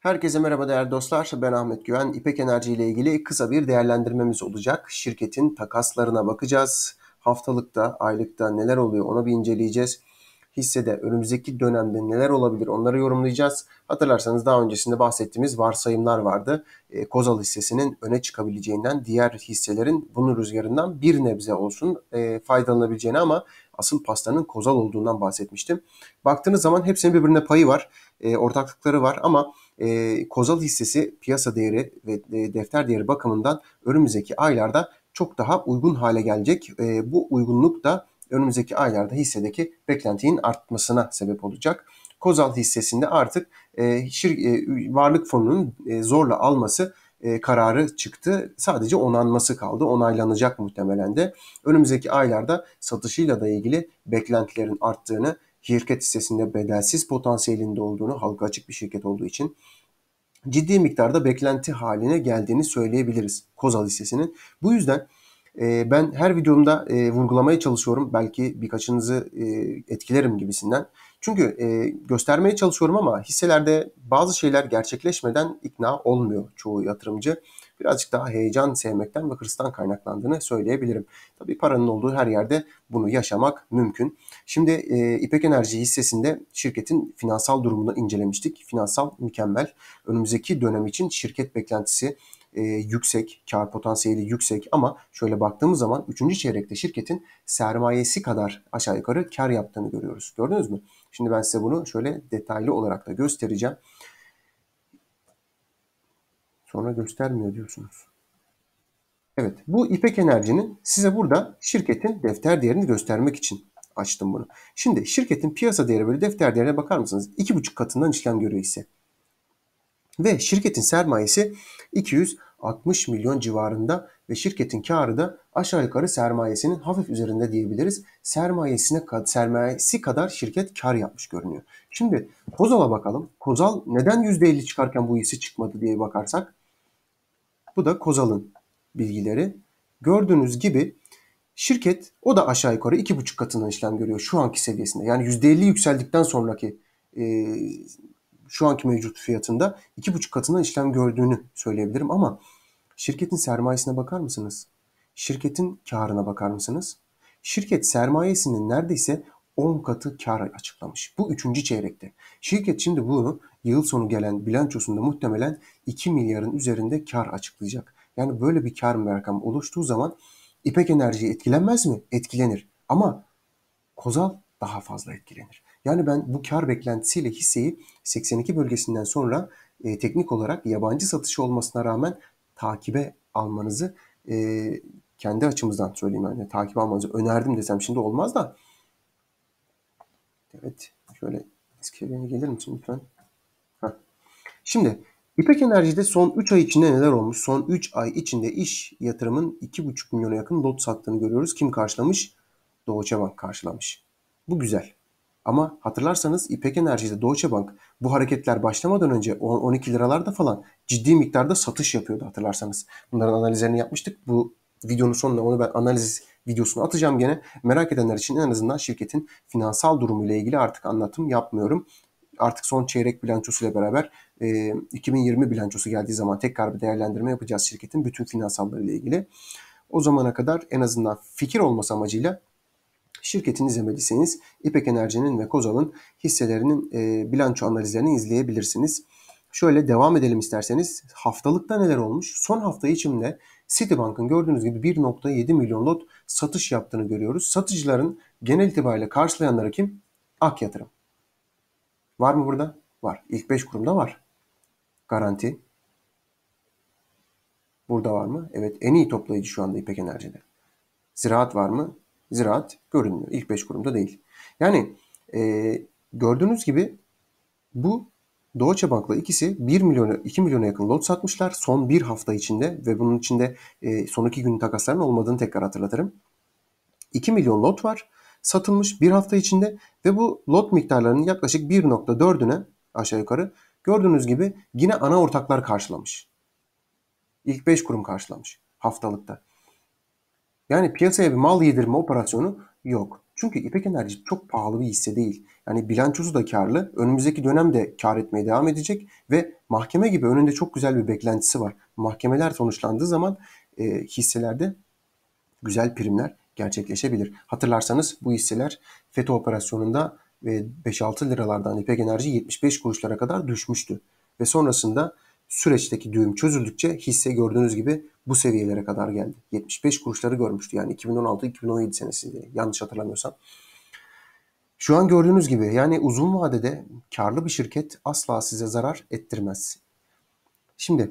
Herkese merhaba değerli dostlar. Ben Ahmet Güven. İpek Enerji ile ilgili kısa bir değerlendirmemiz olacak. Şirketin takaslarına bakacağız. Haftalıkta, aylıkta neler oluyor ona bir inceleyeceğiz. Hissede önümüzdeki dönemde neler olabilir onları yorumlayacağız. Hatırlarsanız daha öncesinde bahsettiğimiz varsayımlar vardı. E, Kozal hissesinin öne çıkabileceğinden, diğer hisselerin bunun rüzgarından bir nebze olsun e, faydalanabileceğini ama asıl pastanın Kozal olduğundan bahsetmiştim. Baktığınız zaman hepsinin birbirine payı var, e, ortaklıkları var ama e, Kozal hissesi piyasa değeri ve e, defter değeri bakımından önümüzdeki aylarda çok daha uygun hale gelecek. E, bu uygunluk da önümüzdeki aylarda hissedeki beklentinin artmasına sebep olacak. Kozal hissesinde artık e, şir, e, varlık fonunun e, zorla alması e, kararı çıktı. Sadece onanması kaldı. Onaylanacak muhtemelen de. Önümüzdeki aylarda satışıyla da ilgili beklentilerin arttığını, şirket hissesinde bedelsiz potansiyelinde olduğunu, halka açık bir şirket olduğu için ciddi miktarda beklenti haline geldiğini söyleyebiliriz Kozal hissesinin. Bu yüzden e, ben her videomda e, vurgulamaya çalışıyorum. Belki birkaçınızı e, etkilerim gibisinden. Çünkü e, göstermeye çalışıyorum ama hisselerde bazı şeyler gerçekleşmeden ikna olmuyor çoğu yatırımcı birazcık daha heyecan sevmekten ve hırstan kaynaklandığını söyleyebilirim. Tabii paranın olduğu her yerde bunu yaşamak mümkün. Şimdi e, İpek Enerji hissesinde şirketin finansal durumunu incelemiştik. Finansal mükemmel. Önümüzdeki dönem için şirket beklentisi e, yüksek, kar potansiyeli yüksek ama şöyle baktığımız zaman 3. çeyrekte şirketin sermayesi kadar aşağı yukarı kar yaptığını görüyoruz. Gördünüz mü? Şimdi ben size bunu şöyle detaylı olarak da göstereceğim. Sonra göstermiyor diyorsunuz. Evet bu İpek Enerji'nin size burada şirketin defter değerini göstermek için açtım bunu. Şimdi şirketin piyasa değeri böyle defter değerine bakar mısınız? 2,5 katından işlem görüyor ise Ve şirketin sermayesi 260 milyon civarında ve şirketin karı da aşağı yukarı sermayesinin hafif üzerinde diyebiliriz. Sermayesine sermayesi kadar şirket kar yapmış görünüyor. Şimdi Kozal'a bakalım. Kozal neden %50 çıkarken bu hisse çıkmadı diye bakarsak bu da Kozal'ın bilgileri. Gördüğünüz gibi şirket o da aşağı yukarı 2,5 katına işlem görüyor şu anki seviyesinde. Yani %50 yükseldikten sonraki e, şu anki mevcut fiyatında 2,5 katına işlem gördüğünü söyleyebilirim ama şirketin sermayesine bakar mısınız? Şirketin karına bakar mısınız? Şirket sermayesinin neredeyse 10 katı kar açıklamış. Bu 3. çeyrekte. Şirket şimdi bu yıl sonu gelen bilançosunda muhtemelen 2 milyarın üzerinde kar açıklayacak. Yani böyle bir kar merakam oluştuğu zaman İpek Enerji etkilenmez mi? Etkilenir. Ama Kozal daha fazla etkilenir. Yani ben bu kar beklentisiyle hisseyi 82 bölgesinden sonra e, teknik olarak yabancı satışı olmasına rağmen takibe almanızı e, kendi açımızdan söyleyeyim yani takip almanızı önerdim desem şimdi olmaz da Evet. Şöyle eski evine gelir misin lütfen? Heh. Şimdi İpek Enerji'de son 3 ay içinde neler olmuş? Son 3 ay içinde iş yatırımın 2,5 milyona yakın lot sattığını görüyoruz. Kim karşılamış? Doğuçe Bank karşılamış. Bu güzel. Ama hatırlarsanız İpek Enerji'de Deutsche Bank bu hareketler başlamadan önce 12 liralarda falan ciddi miktarda satış yapıyordu hatırlarsanız. Bunların analizlerini yapmıştık. Bu videonun sonunda onu ben analiz videosunu atacağım gene. Merak edenler için en azından şirketin finansal durumu ile ilgili artık anlatım yapmıyorum. Artık son çeyrek bilançosu ile beraber e, 2020 bilançosu geldiği zaman tekrar bir değerlendirme yapacağız şirketin bütün finansalları ile ilgili. O zamana kadar en azından fikir olması amacıyla Şirketini izlemediyseniz İpek Enerji'nin ve Kozal'ın hisselerinin e, bilanço analizlerini izleyebilirsiniz. Şöyle devam edelim isterseniz. Haftalıkta neler olmuş? Son hafta içimde Citibank'ın gördüğünüz gibi 1.7 milyon lot satış yaptığını görüyoruz. Satıcıların genel itibariyle karşılayanları kim? Ak yatırım. Var mı burada? Var. İlk 5 kurumda var. Garanti. Burada var mı? Evet en iyi toplayıcı şu anda İpek Enerji'de. Ziraat var mı? Ziraat görünmüyor. İlk 5 kurumda değil. Yani e, gördüğünüz gibi bu Deutsche Bank'la ikisi 1 milyona, 2 milyona yakın lot satmışlar son bir hafta içinde ve bunun içinde e, son iki gün takasların olmadığını tekrar hatırlatırım. 2 milyon lot var satılmış bir hafta içinde ve bu lot miktarlarının yaklaşık 1.4'üne aşağı yukarı gördüğünüz gibi yine ana ortaklar karşılamış. İlk 5 kurum karşılamış haftalıkta. Yani piyasaya bir mal yedirme operasyonu yok. Çünkü İpek Enerji çok pahalı bir hisse değil. Yani bilançosu da karlı. Önümüzdeki dönem de kar etmeye devam edecek ve mahkeme gibi önünde çok güzel bir beklentisi var. Mahkemeler sonuçlandığı zaman e, hisselerde güzel primler gerçekleşebilir. Hatırlarsanız bu hisseler FETÖ operasyonunda ve 5-6 liralardan İpek Enerji 75 kuruşlara kadar düşmüştü. Ve sonrasında süreçteki düğüm çözüldükçe hisse gördüğünüz gibi bu seviyelere kadar geldi. 75 kuruşları görmüştü yani 2016-2017 senesinde yanlış hatırlamıyorsam. Şu an gördüğünüz gibi yani uzun vadede karlı bir şirket asla size zarar ettirmez. Şimdi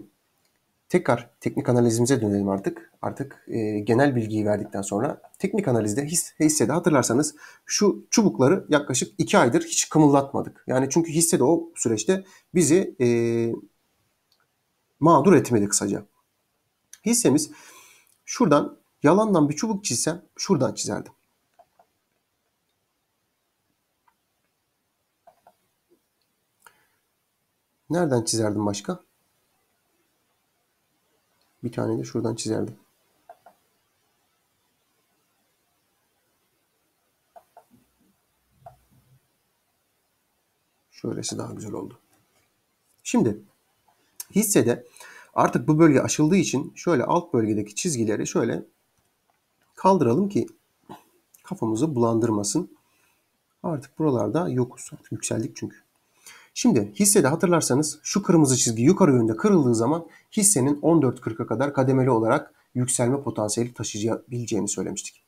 tekrar teknik analizimize dönelim artık. Artık e, genel bilgiyi verdikten sonra teknik analizde his, hissede hatırlarsanız şu çubukları yaklaşık 2 aydır hiç kımıldatmadık. Yani çünkü hissede o süreçte bizi e, mağdur etmedi kısaca. Hissemiz şuradan yalandan bir çubuk çizsem şuradan çizerdim. Nereden çizerdim başka? Bir tane de şuradan çizerdim. Şöylesi daha güzel oldu. Şimdi Hissede artık bu bölge aşıldığı için şöyle alt bölgedeki çizgileri şöyle kaldıralım ki kafamızı bulandırmasın. Artık buralarda yokuz. Artık yükseldik çünkü. Şimdi hissede hatırlarsanız şu kırmızı çizgi yukarı yönde kırıldığı zaman hissenin 14.40'a kadar kademeli olarak yükselme potansiyeli taşıyabileceğini söylemiştik.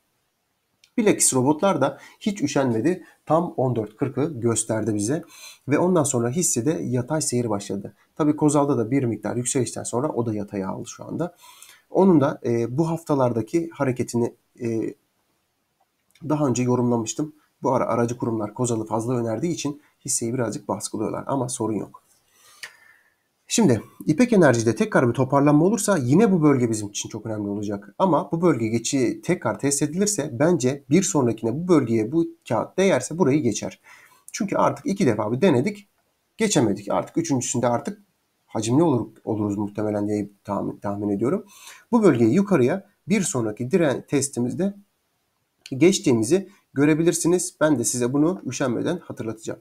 Bilakis robotlar da hiç üşenmedi. Tam 14.40'ı gösterdi bize ve ondan sonra hissede yatay seyir başladı. Tabii Kozal'da da bir miktar yükselişten sonra o da yataya aldı şu anda. Onun da e, bu haftalardaki hareketini e, daha önce yorumlamıştım. Bu ara aracı kurumlar Kozal'ı fazla önerdiği için hisseyi birazcık baskılıyorlar ama sorun yok. Şimdi İpek Enerji'de tekrar bir toparlanma olursa yine bu bölge bizim için çok önemli olacak. Ama bu bölge geçi tekrar test edilirse bence bir sonrakine bu bölgeye bu kağıt değerse burayı geçer. Çünkü artık iki defa bir denedik geçemedik. Artık üçüncüsünde artık hacimli olur, oluruz muhtemelen diye tahmin, tahmin ediyorum. Bu bölgeyi yukarıya bir sonraki diren testimizde geçtiğimizi görebilirsiniz. Ben de size bunu üşenmeden hatırlatacağım.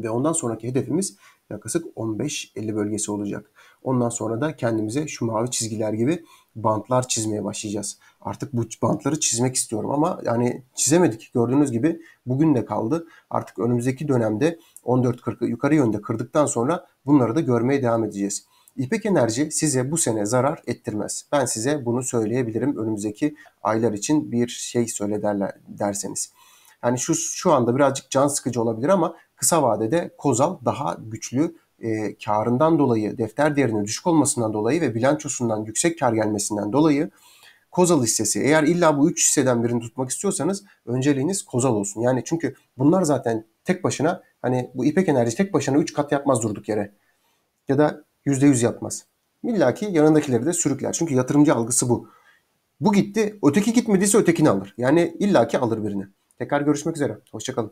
Ve ondan sonraki hedefimiz yaklaşık 15-50 bölgesi olacak. Ondan sonra da kendimize şu mavi çizgiler gibi bantlar çizmeye başlayacağız. Artık bu bantları çizmek istiyorum ama yani çizemedik. Gördüğünüz gibi bugün de kaldı. Artık önümüzdeki dönemde 14.40'ı yukarı yönde kırdıktan sonra bunları da görmeye devam edeceğiz. İpek Enerji size bu sene zarar ettirmez. Ben size bunu söyleyebilirim önümüzdeki aylar için bir şey söyle derler, derseniz. Yani şu şu anda birazcık can sıkıcı olabilir ama kısa vadede Kozal daha güçlü e, karından dolayı, defter değerinin düşük olmasından dolayı ve bilançosundan yüksek kar gelmesinden dolayı Kozal hissesi. Eğer illa bu 3 hisseden birini tutmak istiyorsanız önceliğiniz Kozal olsun. Yani çünkü bunlar zaten tek başına hani bu İpek Enerji tek başına 3 kat yapmaz durduk yere. Ya da %100 yapmaz. Millaki yanındakileri de sürükler. Çünkü yatırımcı algısı bu. Bu gitti. Öteki gitmediyse ötekini alır. Yani illaki alır birini. Tekrar görüşmek üzere. Hoşçakalın.